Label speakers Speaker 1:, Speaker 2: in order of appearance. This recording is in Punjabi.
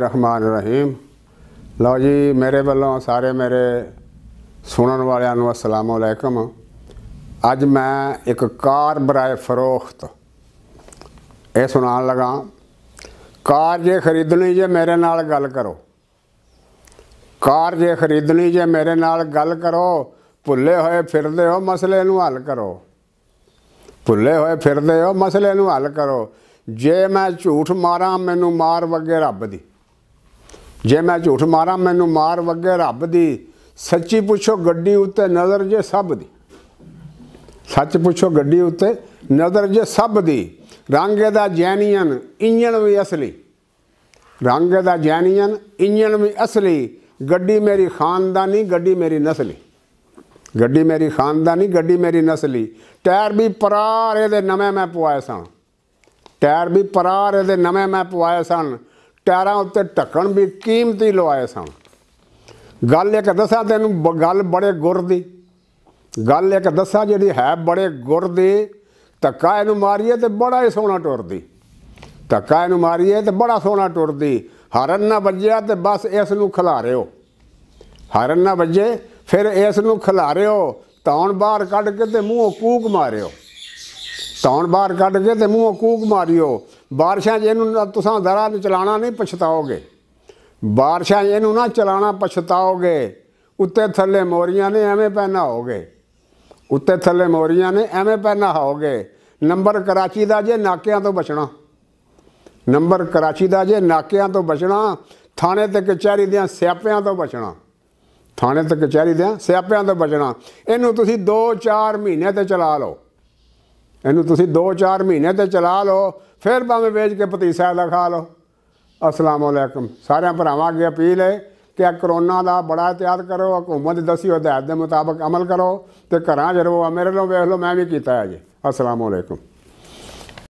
Speaker 1: ਰਹਿਮਾਨ ਰਹੀਮ ਲਓ ਜੀ ਮੇਰੇ ਵੱਲੋਂ ਸਾਰੇ ਮੇਰੇ ਸੁਣਨ ਵਾਲਿਆਂ ਨੂੰ ਅਸਲਾਮ ਅਲੈਕਮ ਅੱਜ ਮੈਂ ਇੱਕ ਕਾਰ ਬਰਾਏ ਫਰੋਖਤ ਇਹ ਸੁਣਾਉਣ ਲਗਾ ਕਾਰ ਜੇ ਖਰੀਦਣੀ ਜੇ ਮੇਰੇ ਨਾਲ ਗੱਲ ਕਰੋ ਕਾਰ ਜੇ ਖਰੀਦਣੀ ਜੇ ਮੇਰੇ ਨਾਲ ਗੱਲ ਕਰੋ ਭੁੱਲੇ ਹੋਏ ਫਿਰਦੇ ਹੋ ਮਸਲੇ ਨੂੰ ਹੱਲ ਕਰੋ ਭੁੱਲੇ ਹੋਏ ਫਿਰਦੇ ਹੋ ਮਸਲੇ ਨੂੰ ਹੱਲ ਕਰੋ ਜੇ ਮੈਂ ਝੂਠ ਮਾਰਾਂ ਮੈਨੂੰ ਮਾਰ ਵਗੇ ਰੱਬ ਦੀ ਜੇ ਮੈਂ ਝੂਠ ਮਾਰਾਂ ਮੈਨੂੰ ਮਾਰ ਵਗੇ ਰੱਬ ਦੀ ਸੱਚੀ ਪੁੱਛੋ ਗੱਡੀ ਉੱਤੇ ਨਜ਼ਰ ਜੇ ਸਭ ਦੀ ਸੱਚ ਪੁੱਛੋ ਗੱਡੀ ਉੱਤੇ ਨਜ਼ਰ ਜੇ ਸਭ ਦੀ ਰੰਗ ਦਾ ਜੈਨੀਅਨ ਇੰਜਣ ਵੀ ਅਸਲੀ ਰੰਗ ਦਾ ਜੈਨੀਅਨ ਇੰਜਣ ਵੀ ਅਸਲੀ ਗੱਡੀ ਮੇਰੀ ਖਾਨਦਾਨੀ ਗੱਡੀ ਮੇਰੀ ਨਸਲੀ ਗੱਡੀ ਮੇਰੀ ਖਾਨਦਾਨੀ ਗੱਡੀ ਮੇਰੀ ਨਸਲੀ ਟਾਇਰ ਵੀ ਪਰਾਰੇ ਦੇ ਨਵੇਂ ਮੈਂ ਪਵਾਏ ਸਾਂ ਟਾਇਰ ਵੀ ਪਰਾਰ ਇਹਦੇ ਨਵੇਂ ਮੈਂ ਪਵਾਏ ਸਨ ਟਾਇਰਾਂ ਉੱਤੇ ਢੱਕਣ ਵੀ ਕੀਮਤੀ ਲਵਾਏ ਸਨ ਗੱਲ ਇੱਕ ਦੱਸਾਂ ਤੈਨੂੰ ਗੱਲ ਬੜੇ ਗੁਰ ਦੀ ਗੱਲ ਇੱਕ ਦੱਸਾਂ ਜਿਹੜੀ ਹੈ ਬੜੇ ਗੁਰ ਦੀ ਧੱਕਾ ਇਹਨੂੰ ਮਾਰੀਏ ਤੇ ਬੜਾ ਹੀ ਸੋਹਣਾ ਟੁਰਦੀ ਧੱਕਾ ਇਹਨੂੰ ਮਾਰੀਏ ਤੇ ਬੜਾ ਸੋਹਣਾ ਟੁਰਦੀ ਹਰਨ ਨਾ ਵੱਜਿਆ ਤੇ ਬਸ ਇਸ ਨੂੰ ਖਿਲਾਰਿਓ ਹਰਨ ਨਾ ਵੱਜੇ ਫਿਰ ਇਸ ਨੂੰ ਖਿਲਾਰਿਓ ਤਾਉਣ ਬਾਹਰ ਕੱਢ ਕੇ ਤੇ ਮੂੰਹੋਂ ਕੂਕ ਮਾਰਿਓ ਤੌਣ ਬਾਹਰ ਕੱਢ ਕੇ ਤੇ ਮੂੰਹੋਂ ਕੂਕ ਮਾਰਿਓ ਬਾਰਿਸ਼ਾਂ 'ਚ ਇਹਨੂੰ ਤੁਸੀਂ ਜ਼ਰਾ ਵੀ ਚਲਾਣਾ ਨਹੀਂ ਪਛਤਾਓਗੇ ਬਾਰਿਸ਼ਾਂ 'ਚ ਇਹਨੂੰ ਨਾ ਚਲਾਣਾ ਪਛਤਾਓਗੇ ਉੱਤੇ ਥੱਲੇ ਮੋਰੀਆਂ ਨੇ ਐਵੇਂ ਪਹਿਨਾ ਹੋਗੇ ਉੱਤੇ ਥੱਲੇ ਮੋਰੀਆਂ ਨੇ ਐਵੇਂ ਪਹਿਨਾ ਹੋਗੇ ਨੰਬਰ ਕਰਾਚੀ ਦਾ ਜੇ ਨਾਕਿਆਂ ਤੋਂ ਬਚਣਾ ਨੰਬਰ ਕਰਾਚੀ ਦਾ ਜੇ ਨਾਕਿਆਂ ਤੋਂ ਬਚਣਾ ਥਾਣੇ ਤੇ ਕਚਹਿਰੀ ਦੇ ਸਿਆਪਿਆਂ ਤੋਂ ਬਚਣਾ ਥਾਣੇ ਤੇ ਕਚਹਿਰੀ ਦੇ ਸਿਆਪਿਆਂ ਤੋਂ ਬਚਣਾ ਇਹਨੂੰ ਤੁਸੀਂ 2-4 ਮਹੀਨੇ ਤੇ ਚਲਾ ਲਓ ਇਹਨੂੰ ਤੁਸੀਂ 2-4 ਮਹੀਨੇ ਤੇ ਚਲਾ ਲਓ ਫਿਰ ਭਾਵੇਂ ਵੇਚ ਕੇ ਪਤੀਸਾ ਦਾ ਖਾ ਲਓ ਅਸਲਾਮੁਅਲੈਕਮ ਸਾਰਿਆਂ ਭਰਾਵਾਂ ਅੱਗੇ ਅਪੀਲ ਹੈ ਕਿ ਆ ਕਰੋਨਾ ਦਾ ਬੜਾ ਇਤਿਆਦ ਕਰੋ ਹਕੂਮਤ ਦਸੀ ਹਦਾਇਤ ਦੇ ਮੁਤਾਬਕ ਅਮਲ ਕਰੋ ਤੇ ਘਰਾਂ 'ਚ ਰਹੋ ਮੇਰੇ ਲੋ ਵੇਖ ਲਓ ਮੈਂ ਵੀ ਕੀਤਾ ਹੈ ਜੀ ਅਸਲਾਮੁਅਲੈਕਮ